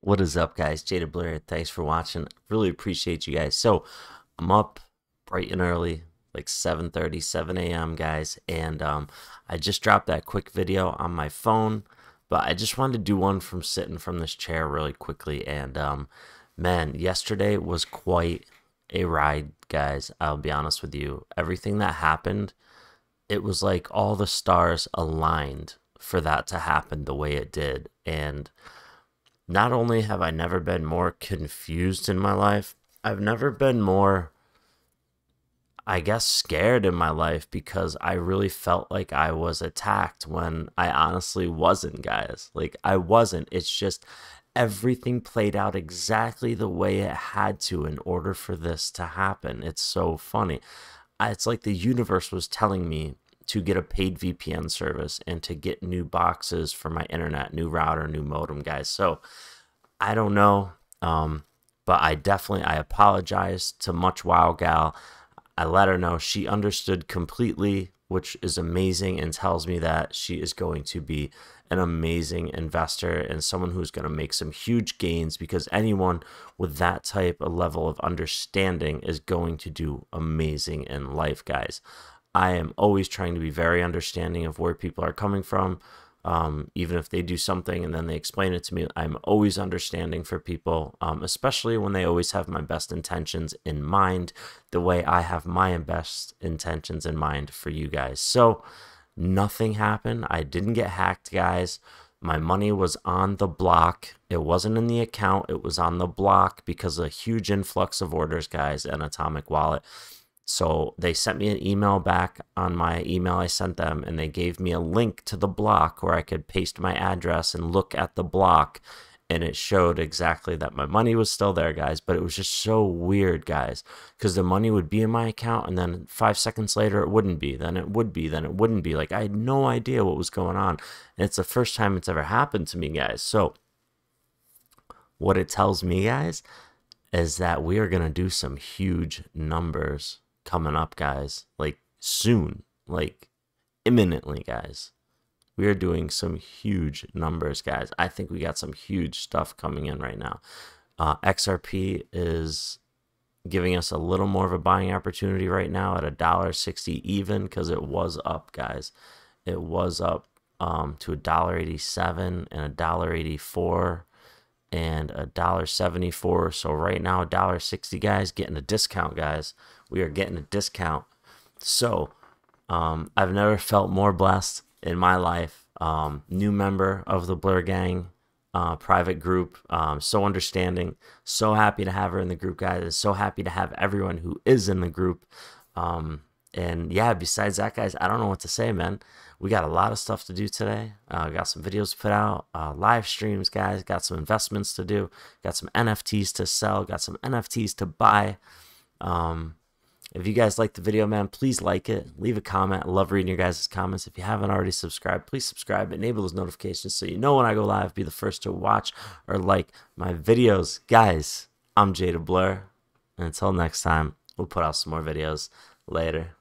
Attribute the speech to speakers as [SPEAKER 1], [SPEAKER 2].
[SPEAKER 1] What is up, guys? Jada Blair. Thanks for watching. Really appreciate you guys. So I'm up bright and early, like 7:30, 7 a.m., guys, and um, I just dropped that quick video on my phone, but I just wanted to do one from sitting from this chair really quickly. And um, man, yesterday was quite a ride, guys. I'll be honest with you. Everything that happened, it was like all the stars aligned for that to happen the way it did, and not only have I never been more confused in my life, I've never been more, I guess, scared in my life because I really felt like I was attacked when I honestly wasn't, guys. Like, I wasn't. It's just everything played out exactly the way it had to in order for this to happen. It's so funny. It's like the universe was telling me to get a paid VPN service and to get new boxes for my internet, new router, new modem, guys. So I don't know, um, but I definitely I apologize to Much Wow Gal. I let her know she understood completely, which is amazing, and tells me that she is going to be an amazing investor and someone who's going to make some huge gains because anyone with that type of level of understanding is going to do amazing in life, guys. I am always trying to be very understanding of where people are coming from. Um, even if they do something and then they explain it to me, I'm always understanding for people, um, especially when they always have my best intentions in mind, the way I have my best intentions in mind for you guys. So nothing happened. I didn't get hacked, guys. My money was on the block. It wasn't in the account, it was on the block because a huge influx of orders, guys, and Atomic Wallet. So they sent me an email back on my email I sent them, and they gave me a link to the block where I could paste my address and look at the block. And it showed exactly that my money was still there, guys. But it was just so weird, guys, because the money would be in my account, and then five seconds later, it wouldn't be. Then it would be. Then it wouldn't be. Like, I had no idea what was going on. And it's the first time it's ever happened to me, guys. So, what it tells me, guys, is that we are going to do some huge numbers coming up, guys. Like soon, like imminently, guys. We are doing some huge numbers, guys. I think we got some huge stuff coming in right now. Uh, XRP is giving us a little more of a buying opportunity right now at a dollar sixty even because it was up, guys. It was up um, to a dollar eighty seven and a dollar eighty four and a dollar seventy four. So right now, a dollar sixty, guys, getting a discount, guys. We are getting a discount. So um, I've never felt more blessed in my life. Um, new member of the Blur Gang uh, private group. Um, so understanding. So happy to have her in the group, guys. so happy to have everyone who is in the group. Um, and yeah, besides that, guys, I don't know what to say, man. We got a lot of stuff to do today. Uh, got some videos to put out, uh, live streams, guys. Got some investments to do. Got some NFTs to sell. Got some NFTs to buy. Um, if you guys like the video, man, please like it. Leave a comment. I love reading your guys' comments. If you haven't already subscribed, please subscribe. Enable those notifications so you know when I go live. Be the first to watch or like my videos. Guys, I'm Jada Blur. And until next time, we'll put out some more videos later.